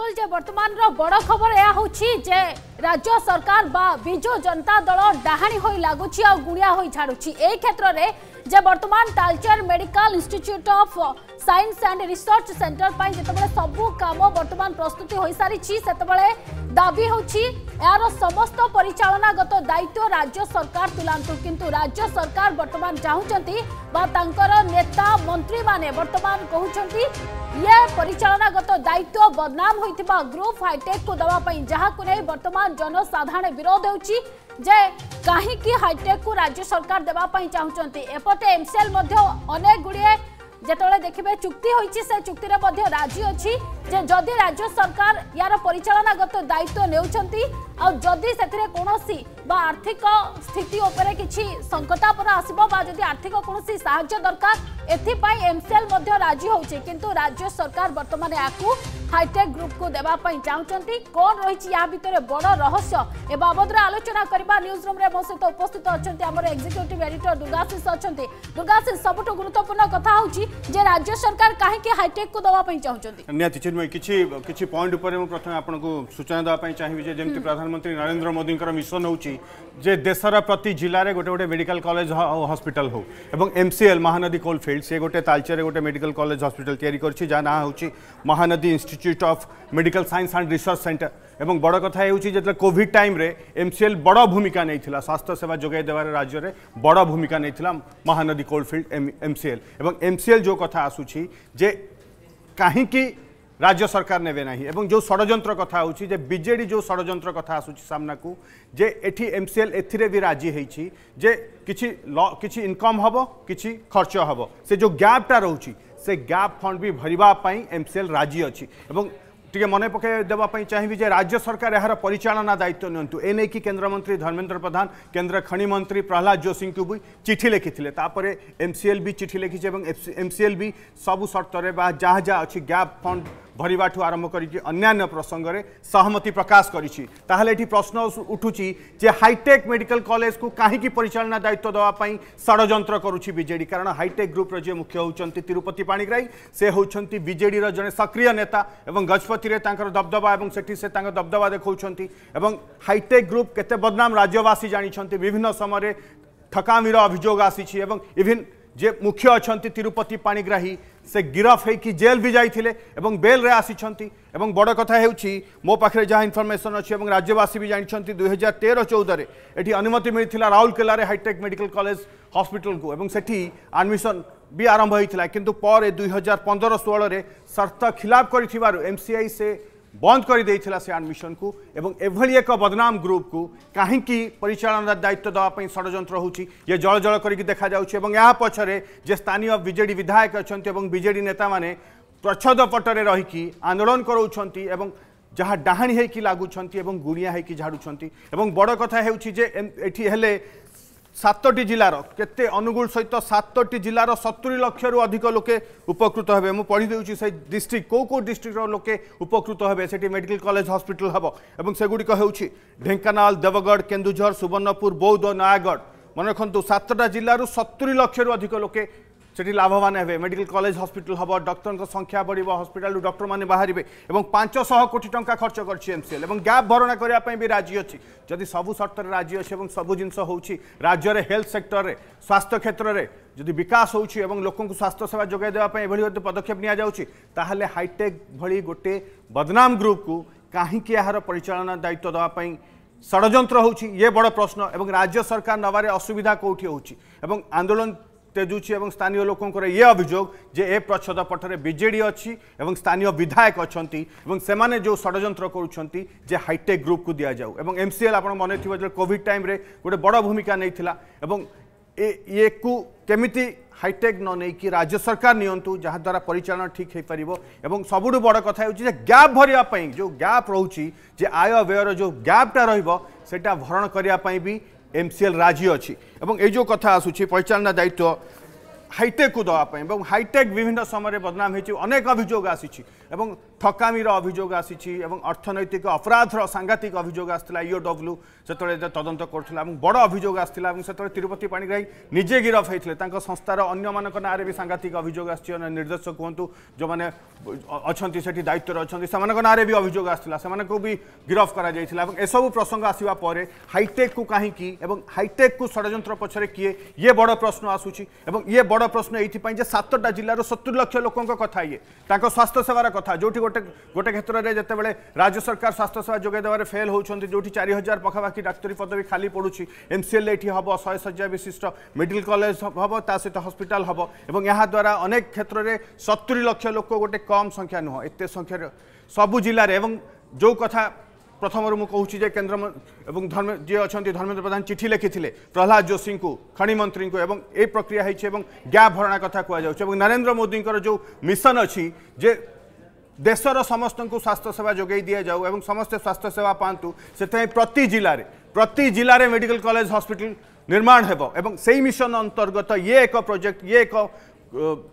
ବିଲକୁଲ ଯେ ବର୍ତ୍ତମାନର ବଡ଼ ଖବର ଏହା ହେଉଛି ଯେ ରାଜ୍ୟ ସରକାର ବା ବିଜୁ ଜନତା ଦଳ ଡାହାଣୀ ହୋଇ ଲାଗୁଛି ଆଉ ଗୁଳିଆ ହୋଇ ଛାଡ଼ୁଛି ଏହି କ୍ଷେତ୍ରରେ ଯେ ବର୍ତ୍ତମାନ Talcher medical institute of science and research centre ପାଇଁ ଯେତେବେଳେ ସବୁ କାମ ବର୍ତ୍ତମାନ ପ୍ରସ୍ତୁତି ହୋଇସାରିଛି ସେତେବେଳେ दावी यार समस्त परिचालनागत दायित्व राज्य सरकार तुलां किंतु राज्य सरकार बर्तमान चाहती नेता मंत्री मैंने बर्तमान कहते ये परिचालनागत दायित्व बदनाम होता ग्रुप हाइटेक को देवाई जहाँ को नहीं बर्तमान जनसाधारण विरोध हो जे कहीं हाइटेक को राज्य सरकार देवाई चाहूंटे एमसीएल अनेक गुड যেতবে দেখবে চুক্তি হয়েছে সে চুক্তি রাজি অছি যে যদি রাজ্য সরকার ইয়ার পরিচালনাগত দায়িত্ব নেউছন্তি আর যদি সেথিরে কোনসি বা আর্থিক স্থিতি উপরে কিছু সংকটাপন আসব বা যদি আর্থিক কোনসি সাহায্য দরকার এথিপাই এমসিএল মধ্য রাজি হচ্ছে কিন্তু রাজ্য সরকার বর্তমানে আকু ହାଇଟେକ୍ ଗ୍ରୁପ୍କୁ ଦେବା ପାଇଁ ଚାହୁଁଛନ୍ତି କ'ଣ ରହିଛି ୟା ଭିତରେ ବଡ଼ ରହସ୍ୟ ଏ ବାବଦରେ ଆଲୋଚନା କରିବା ନ୍ୟୁଜ୍ ରୁମ୍ରେ ମୋ ସହିତ ଉପସ୍ଥିତ ଅଛନ୍ତି ଆମର ଏକ୍ଜିକ୍ୟୁଟିଭ୍ ଏଡିଟର ଦୁର୍ଗାଶିଷ ଅଛନ୍ତି ଦୁର୍ଗାଶିଷ ସବୁଠୁ ଗୁରୁତ୍ୱପୂର୍ଣ୍ଣ କଥା ହେଉଛି ଯେ ରାଜ୍ୟ ସରକାର କାହିଁକି ହାଇଟେକ୍କୁ ଦେବା ପାଇଁ ଚାହୁଁଛନ୍ତି ନିହାତି ଚିନ୍ମୟ କିଛି କିଛି ପଏଣ୍ଟ ଉପରେ ମୁଁ ପ୍ରଥମେ ଆପଣଙ୍କୁ ସୂଚନା ଦେବା ପାଇଁ ଚାହିଁବି ଯେ ଯେମିତି ପ୍ରଧାନମନ୍ତ୍ରୀ ନରେନ୍ଦ୍ର ମୋଦିଙ୍କର ମିଶନ ହେଉଛି ଯେ ଦେଶର ପ୍ରତି ଜିଲ୍ଲାରେ ଗୋଟେ ଗୋଟେ ମେଡିକାଲ କଲେଜ ହସ୍ପିଟାଲ ହଉ ଏବଂ ଏମ୍ସିଏଲ୍ ମହାନଦୀ କୋଲଫିଲ୍ଡ ସେ ଗୋଟେ ତାଲଚେରରେ ଗୋଟେ ମେଡିକାଲ କଲେଜ ହସ୍ପିଟାଲ ତିଆରି କରିଛି ଯାହା ନାଁ ହେଉଛି Mahanadi institute institute of medical science and research centre और बड़ कथा होते कोड टाइम एम सी एल बड़ भूमिका नहीं स्वास्थ्य सेवा जोगाई देवार राज्य में बड़ भूमिका नहीं था Mahanadi coalfield M C L और एम सी एल जो कथा आसूँ कहीं राज्य सरकार ने नहीं जो षड़ कथा जे बीजेडी जो षड़ कथा सामना को जे एटी एम सी एल ए राजी हो कि इनकम हम कि खर्च हे से जो गैपटा रोचे से गैप फंड भी भरवाई एमसीएल राजी अच्छी टे मन पकईदेवाई चाहिए जे राज्य सरकार यार परिचालना दायित्व नियंतु एने कि केन्द्रमंत्री धर्मेन्द्र प्रधान केन्द्र खनि मंत्री प्रहलाद जोशी को भी चिठी लिखी एमसीएल भी चिठी लिखी एमसीएल भी सब सर्तरे जहाँ जहाँ अच्छी गैप फंड ধরবাঠু আরম্ভ করেছি অন্যান্য প্রসঙ্গে সহমতি প্রকাশ করেছি তাহলে এটি প্রশ্ন উঠুছি যে হাইটেক মেডিকাল কলেজ কু কী পরিচালনা দায়িত্ব দেওয়া ষড়যন্ত্র করুছি বিজেডি কারণ হাইটেক গ্রুপর যে মুখ্য হচ্ছেন তিরুপতি পাণিগ্রাহী সে হচ্ছেন বিজেডির জনে সক্রিয় নেতা এবং গজপতি তাঁর দবদবা এবং সেটি সে তাঁর দবদবা দেখছেন এবং হাইটেক গ্রুপ কেতে বদনাম রাজ্যবাসী জাঁচান বিভিন্ন সময় ঠকামির অভিযোগ আসিছি এবং ইভিন যে মুখ্য অনেক তিরুপতি পাণিগ্রাহী সে গিরফ হয়েকি জেল বি যাই এবং বেলরে আসিছন্তি এবং বড় কথা হেউছি মো পাখে যা ইনফরমেশন অছি এবং রাজ্যবাসী বি জানিছন্তি 2013 14 রে এটি অনুমতি মিলিছিলা রাউরকেলারে হাইটেক মেডিকেল কলেজ হসপিটাল কু এবং সেটি আডমিশন বি আরম্ভ হয়েছিল কিন্তু পরে 2015 16 রে শর্ত খিলাফ করিথিবারু এমসিআই সে বন্ধ করেদেলা সে আডমিশন কু এবং এভাবে এক বদনাম গ্রুপ কু কী পরিচালনার দায়িত্ব দেওয়া ষড়যন্ত্র হচ্ছে ইয়ে জল জল করি দেখা যাচ্ছে এবং এ পছরে যে স্থানীয় বিজেডি বিধায়ক অনেক এবং বিজেডি নেতা মানে প্রচ্ছদ পটরে রহিকি আন্দোলন করছেন এবং যা ডাহাণী হয়েকি লাগুচার এবং গুড়িয়া হয়েকি ঝাড়ুচার এবং বড় কথা হচ্ছে যে এটি হলে সাতটি জেলার কেতে অনুগুল সহিত সাতটি জেলার সতুরি লক্ষর অধিক লোকে উপকৃত হবে মু পড়ি দেউছি সেই ডিস্ট্রিক্ট কেউ কেউ ডিস্ট্রিক্টর লোকে উপকৃত হবে সেটি মেডিকাল কলেজ হসপিটাল হব এবং সেগুড়িক হচ্ছে ঢেঙ্কানাল দেবগড় কেন্দুঝর সুবর্ণপুর বৌদ্ধ নয়াগড় মনে রাখতু সাতটা জেলার সতুরি লক্ষর অধিক লোকে সেটি লাভবান হবে মেডিকাল কলেজ হসপিটাল হব ডক্টরঙ্ সংখ্যা বড় হসপিটাল ডক্টর মানে বাহার এবং পাঁচশহ কোটি টাকা খরচ করছে এমসিএল এবং গ্যাপ ভরণা করা রাজি অছি যদি সবু সর্তরে রাজি অছি এবং সবু জিনিস হচ্ছে রাজ্যের হেলথ সেক্টরের স্বাস্থ্য ক্ষেত্রে যদি বিকাশ হচ্ছে এবং লোক স্বাস্থ্য সেবা যোগাই দেওয়া এভাবে যদি পদক্ষেপ নিয়ে যাচ্ছে তাহলে হাইটেক ভি গোটে বদনাম গ্রুপকু কাহিকি এর পরিচালনা দায়িত্ব দেওয়া ষড়যন্ত্র হচ্ছে ইয়ে বড় প্রশ্ন এবং রাজ্য সরকার নবার অসুবিধা কোটি হচ্ছে এবং আন্দোলন ତେଜୁଛି ଏବଂ ସ୍ଥାନୀୟ ଲୋକଙ୍କର ଏ ଅଭିଯୋଗ ଯେ ଏ ପ୍ରଚ୍ଛଦ ପଠରେ ବିଜେଡ଼ି ଅଛି ଏବଂ ସ୍ଥାନୀୟ ବିଧାୟକ ଅଛନ୍ତି ଏବଂ ସେମାନେ ଯେଉଁ ଷଡ଼ଯନ୍ତ୍ର କରୁଛନ୍ତି ଯେ ହାଇଟେକ୍ ଗ୍ରୁପ୍କୁ ଦିଆଯାଉ ଏବଂ ଏମ୍ସିଏଲ୍ ଆପଣ ମନେଥିବ ଯେତେବେଳେ କୋଭିଡ଼ ଟାଇମ୍ରେ ଗୋଟେ ବଡ଼ ଭୂମିକା ନେଇଥିଲା ଏବଂ ଇଏକୁ କେମିତି ହାଇଟେକ୍ ନ ନେଇକି ରାଜ୍ୟ ସରକାର ନିଅନ୍ତୁ ଯାହାଦ୍ୱାରା ପରିଚାଳନା ଠିକ୍ ହୋଇପାରିବ ଏବଂ ସବୁଠୁ ବଡ଼ କଥା ହେଉଛି ଯେ ଗ୍ୟାପ୍ ଭରିବା ପାଇଁ ଯେଉଁ ଗ୍ୟାପ୍ ରହୁଛି ଯେ ଆୟ ବ୍ୟୟର ଯେଉଁ ଗ୍ୟାପ୍ଟା ରହିବ ସେଇଟା ଭରଣ କରିବା ପାଇଁ ବି এমসিএল রাজি অছি এবং এই যে কথা আসুচি পরিচালনা দায়িত্ব হাইটেক দেওয়া এবং হাইটেক বিভিন্ন সময় বদনাম হয়েছে অনেক অভিযোগ আসিছে এবং থকামির অভিযোগ আসিছি এবং অর্থনৈতিক অপরাধর সাংঘাতিক অভিযোগ আসছিলা ইওডব্লু সেতবে তদন্ত করছিল এবং বড় অভিযোগ আসছিলা এবং সেতবে তিরুপতি পাণিগ্রাহী নিজে গিরফ হয়েছিল তাঁর সংস্থার অন্যমানক নাঁরে বি সাংঘাতিক অভিযোগ আসছে নির্দেশ কুহতু যে অনেক সেটি দায়িত্বরে অনেক সে নাঁরে বি অভিযোগ আসছিলা সে গিরফ করা যাই এবং এসব প্রসঙ্গ আসা পরে হাইটেক কু কাহি এবং হাইটেক কু ষড়যন্ত্র পছরে কিয়ে ইয়ে বড় প্রশ্ন আসুচি এবং ইয়ে বড় প্রশ্ন এইপাই যে সাতটা জেলার সত্তর লক্ষ লোক কথা ইয়ে তাঁর স্বাস্থ্যসেবার কথা কথা যেটি গোটে গোটে ক্ষেত্রে যেতবে রাজ্য সরকার স্বাস্থ্যসেবা যোগাই দেওয়ার ফেল হচ্ছেন যেটি চারি হাজার পাখাপাখি ডাক্তারী পদবী খালি পড়ুছি এমসিএল এটি হব শহে শয্যা বিশিষ্ট মেডিকাল কলেজ হব তা সহ হসপিটাল হব এবং এদ্বারা অনেক ক্ষেত্রে সতুরি লক্ষ লোক গোটে কম সংখ্যা নুহ এত সংখ্যার সবু জেলার এবং যে কথা প্রথমর মু কুচি যে কেন্দ্র এবং ধর্ম যে অনেক ধর্মেন্দ্র প্রধান চিঠি লিখি প্রহ্লাদ যোশী খনি এবং এই প্রক্রিয়া হয়েছে এবং গ্যাপ ভরণা কথা কুয়া যাচ্ছে এবং নরেন্দ্র মোদীকর যে মিশন অ যে ଦେଶର ସମସ୍ତଙ୍କୁ ସ୍ୱାସ୍ଥ୍ୟସେବା ଯୋଗାଇ ଦିଆଯାଉ ଏବଂ ସମସ୍ତେ ସ୍ୱାସ୍ଥ୍ୟସେବା ପାଆନ୍ତୁ ସେଥିପାଇଁ ପ୍ରତି ଜିଲ୍ଲାରେ ପ୍ରତି ଜିଲ୍ଲାରେ ମେଡ଼ିକାଲ କଲେଜ ହସ୍ପିଟାଲ ନିର୍ମାଣ ହେବ ଏବଂ ସେଇ ମିଶନ ଅନ୍ତର୍ଗତ ଇଏ ଏକ ପ୍ରୋଜେକ୍ଟ ଇଏ ଏକ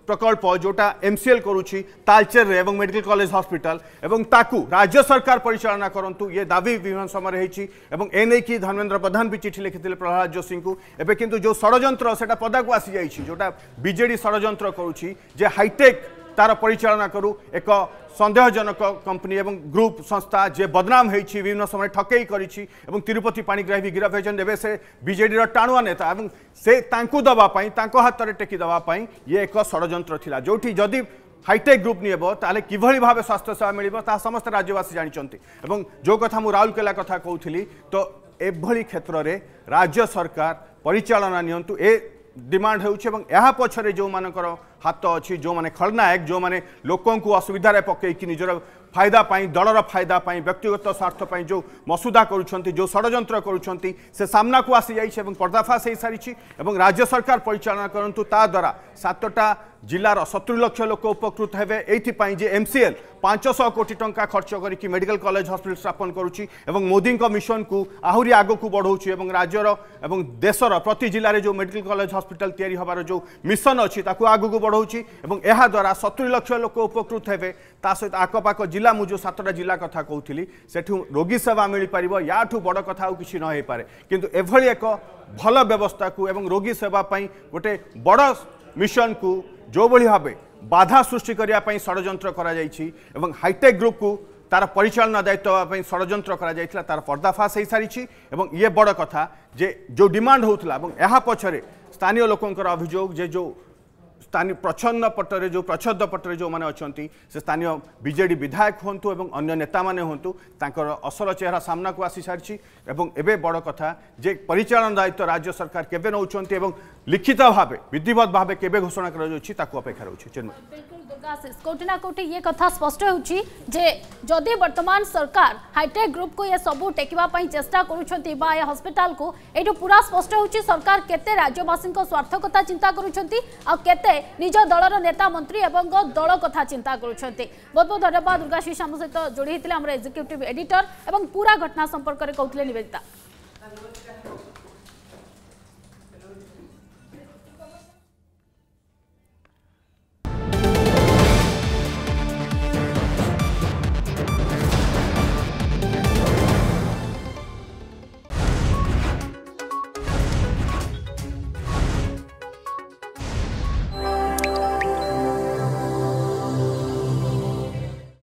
প্রকল্প যেটা এমসিএল করুছি তালচের এবং মেডিকেল কলেজ হসপিটাল এবং তাকু রাজ্য সরকার পরিচালনা করতু ইয়ে দাবি বিমান সময় হয়েছি এবং এ নেই ধর্মেন্দ্র প্রধান বি চিঠি লিখিলে প্রহ্লাদ যোশী এবে কিন্তু যে ষড়যন্ত্র সেটা পদাকু আসি যাই যেটা বিজেডি ষড়যন্ত্র করুছি যে হাইটেক তার পরিচালনা করু এক সন্দেহজনক কোম্পানি এবং গ্রুপ সংস্থা যে বদনাম হয়েছি বিভিন্ন সময় ঠকেই করেছি এবং তিরুপতি পাণিগ্রাহী বি গিরফ হয়েছেন এবে সে বিজেডির টাণুয়া নেতা এবং সে তাঁকু দেওয়া তাঁক হাতরে টেকি দেওয়া ইয়ে এক ষড়যন্ত্র লা যেটি যদি হাইটেক গ্রুপ নিয়েব তাহলে কিভাবে ভাবে স্বাস্থ্য সেবা মিলব তাহা সমস্ত রাজ্যবাসী জাঁচান এবং যে কথা মু রাউরকেলা কথা কৌলি তো এভাবে ক্ষেত্রে রাজ্য সরকার পরিচালনা নিয়ন্তু এ ডিমান্ড ହେଉଛି ଏବଂ ଏହା ପଛରେ ଯେଉଁମାନଙ୍କର ହାତ ଅଛି ଯେଉଁମାନେ ଖଳନାୟକ ଯେଉଁମାନେ ଲୋକଙ୍କୁ ଅସୁବିଧାରେ ପକାଇକି ନିଜର ଫାଇଦା ପାଇଁ ଦଳର ଫାଇଦା ପାଇଁ ବ୍ୟକ୍ତିଗତ ସ୍ୱାର୍ଥ ପାଇଁ ଯେଉଁ ମସୁଦା କରୁଛନ୍ତି ଯେଉଁ ଷଡ଼ଯନ୍ତ୍ର କରୁଛନ୍ତି ସେ ସାମ୍ନାକୁ ଆସିଯାଇଛି ଏବଂ ପର୍ଦ୍ଦାଫାଶ ହୋଇସାରିଛି ଏବଂ ରାଜ୍ୟ ସରକାର ପରିଚାଳନା କରନ୍ତୁ ତା ଦ୍ୱାରା ସାତଟା ଜିଲ୍ଲାର ସତୁରି ଲକ୍ଷ ଲୋକ ଉପକୃତ ହେବେ ଏଇଥିପାଇଁ ଯେ ଏମ୍ସିଏଲ୍ ପାଞ୍ଚଶହ କୋଟି ଟଙ୍କା ଖର୍ଚ୍ଚ କରିକି ମେଡ଼ିକାଲ କଲେଜ ହସ୍ପିଟାଲ ସ୍ଥାପନ କରୁଛି ଏବଂ ମୋଦିଙ୍କ ମିଶନକୁ ଆହୁରି ଆଗକୁ ବଢ଼ାଉଛି ଏବଂ ରାଜ୍ୟର ଏବଂ ଦେଶର ପ୍ରତି ଜିଲ୍ଲାରେ ଯେଉଁ ମେଡ଼ିକାଲ କଲେଜ ହସ୍ପିଟାଲ ତିଆରି ହେବାର ଯେଉଁ ମିଶନ ଅଛି ତାକୁ ଆଗକୁ ବଢ଼ାଉଛି ଏବଂ ଏହାଦ୍ୱାରା ସତୁରି ଲକ୍ଷ ଲୋକ ଉପକୃତ ହେବେ ତା ସହିତ ଆଖପାଖ ଜିଲ୍ଲା ମୁଁ ଯେଉଁ ସାତଟା ଜିଲ୍ଲା କଥା କହୁଥିଲି ସେଠୁ ରୋଗୀ ସେବା ମିଳିପାରିବ ୟାଠୁ ବଡ଼ କଥା ଆଉ କିଛି ନ ହେଇପାରେ କିନ୍ତୁ ଏଭଳି ଏକ ଭଲ ବ୍ୟବସ୍ଥାକୁ ଏବଂ ରୋଗୀ ସେବା ପାଇଁ ଗୋଟେ ବଡ଼ ମିଶନକୁ ଯେଉଁଭଳି ଭାବେ বাধা সৃষ্টি করা ষড়যন্ত্র করা যাইছি এবং হাইটেক গ্রুপকু তার পরিচালনা দায়িত্ব হওয়া ষড়যন্ত্র করা যাই তার পর্দাফাশ হয়ে সারিছি এবং ইয়ে বড় কথা যে যে ডিমান্ড হোলা এবং এ পছরে স্থানীয় লোকর অভিযোগ যে যে स्थानीय प्रच्छन्न पटरे जो प्रच्छद पटे जो मैंने अच्छा से स्थानीय बजे विधायक हूँ और अन्य नेता मैंने हूँ असल चेहरा सामना को आसी सारी एवं बड़ कथा जे परिचालन दायित्व राज्य सरकार के लिखित भाव विधिवत भाव के घोषणा करपेक्षा रोचे कौटि ना कौटि ये कथा स्पष्ट जदि वर्तमान सरकार हाइटेक ग्रुप को ये सब टेकवाई चेस्टा कर हस्पिटाल को यू पूरा स्पष्ट हो सरकार केते राज्यवासी स्वार्थकता चिंता करते ନିଜ ଦଳର ନେତା ମନ୍ତ୍ରୀ ଏବଂ ଦଳ କଥା ଚିନ୍ତା କରୁଛନ୍ତି ବହୁତ ବହୁତ ଧନ୍ୟବାଦ ଦୁର୍ଗାଶ୍ରୀ ସାମ ସହିତ ଯୋଡ଼ି ହେଇଥିଲେ ଆମର ଏକ୍ଜିକ୍ୟୁଟିଭ୍ ଏଡିଟର ଏବଂ ପୁରା ଘଟଣା ସମ୍ପର୍କରେ କହୁଥିଲେ ନିବେଦିତା